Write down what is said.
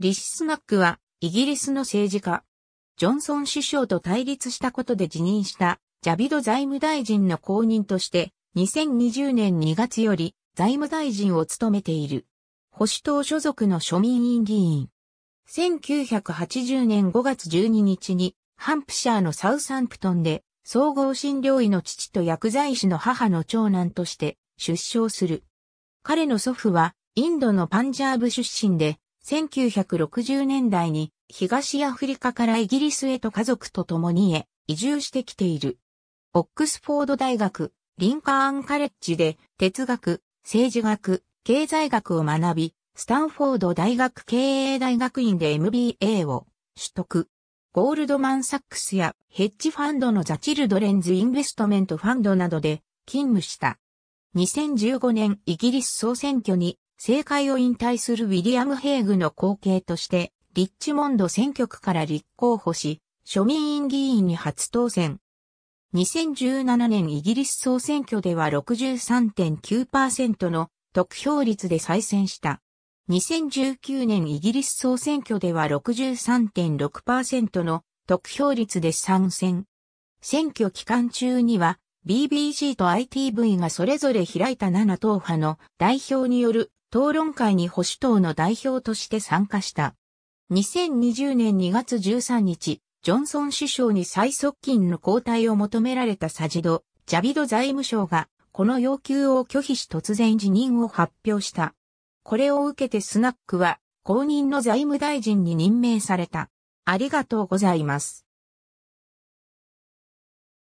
リシスナックは、イギリスの政治家。ジョンソン首相と対立したことで辞任したジャビド財務大臣の後任として、2020年2月より財務大臣を務めている。保守党所属の庶民院議員。1980年5月12日に、ハンプシャーのサウサンプトンで、総合診療医の父と薬剤師の母の長男として出生する。彼の祖父は、インドのパンジャーブ出身で、1960年代に東アフリカからイギリスへと家族と共にへ移住してきている。オックスフォード大学、リンカーンカレッジで哲学、政治学、経済学を学び、スタンフォード大学経営大学院で MBA を取得。ゴールドマンサックスやヘッジファンドのザ・チルドレンズ・インベストメントファンドなどで勤務した。2015年イギリス総選挙に政界を引退するウィリアム・ヘイグの後継として、リッチモンド選挙区から立候補し、庶民院議員に初当選。2017年イギリス総選挙では63.9%の得票率で再選した。2019年イギリス総選挙では63.6%の得票率で参戦。選挙期間中には BBC と ITV がそれぞれ開いた7党派の代表による討論会に保守党の代表として参加した。2020年2月13日、ジョンソン首相に最側近の交代を求められたサジド、ジャビド財務省が、この要求を拒否し突然辞任を発表した。これを受けてスナックは、公認の財務大臣に任命された。ありがとうございます。